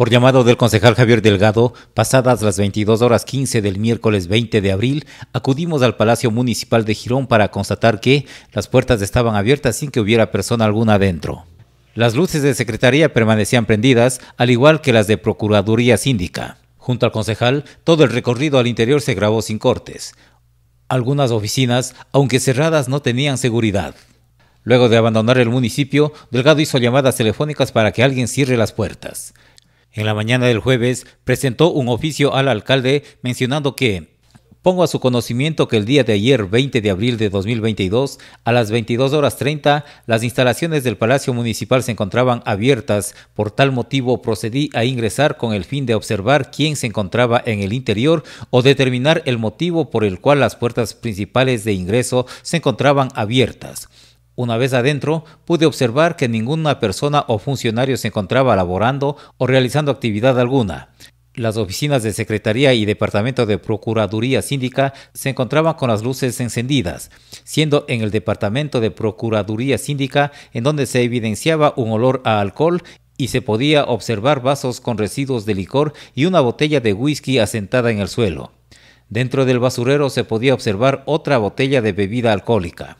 Por llamado del concejal Javier Delgado, pasadas las 22 horas 15 del miércoles 20 de abril, acudimos al Palacio Municipal de Girón para constatar que las puertas estaban abiertas sin que hubiera persona alguna dentro. Las luces de secretaría permanecían prendidas, al igual que las de Procuraduría Síndica. Junto al concejal, todo el recorrido al interior se grabó sin cortes. Algunas oficinas, aunque cerradas, no tenían seguridad. Luego de abandonar el municipio, Delgado hizo llamadas telefónicas para que alguien cierre las puertas. En la mañana del jueves presentó un oficio al alcalde mencionando que Pongo a su conocimiento que el día de ayer, 20 de abril de 2022, a las 22 horas 30, las instalaciones del Palacio Municipal se encontraban abiertas. Por tal motivo, procedí a ingresar con el fin de observar quién se encontraba en el interior o determinar el motivo por el cual las puertas principales de ingreso se encontraban abiertas. Una vez adentro, pude observar que ninguna persona o funcionario se encontraba laborando o realizando actividad alguna. Las oficinas de Secretaría y Departamento de Procuraduría Síndica se encontraban con las luces encendidas, siendo en el Departamento de Procuraduría Síndica en donde se evidenciaba un olor a alcohol y se podía observar vasos con residuos de licor y una botella de whisky asentada en el suelo. Dentro del basurero se podía observar otra botella de bebida alcohólica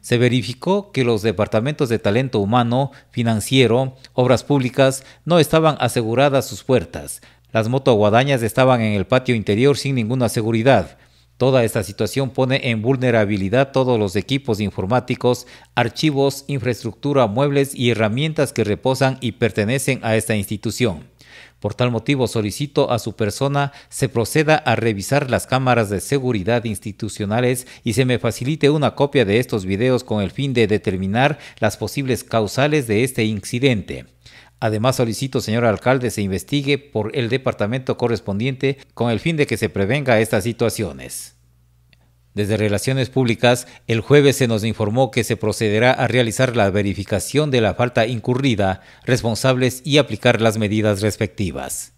se verificó que los departamentos de talento humano, financiero, obras públicas no estaban aseguradas sus puertas. Las motoguadañas estaban en el patio interior sin ninguna seguridad. Toda esta situación pone en vulnerabilidad todos los equipos informáticos, archivos, infraestructura, muebles y herramientas que reposan y pertenecen a esta institución. Por tal motivo solicito a su persona se proceda a revisar las cámaras de seguridad institucionales y se me facilite una copia de estos videos con el fin de determinar las posibles causales de este incidente. Además solicito, señor alcalde, se investigue por el departamento correspondiente con el fin de que se prevenga estas situaciones. Desde Relaciones Públicas, el jueves se nos informó que se procederá a realizar la verificación de la falta incurrida, responsables y aplicar las medidas respectivas.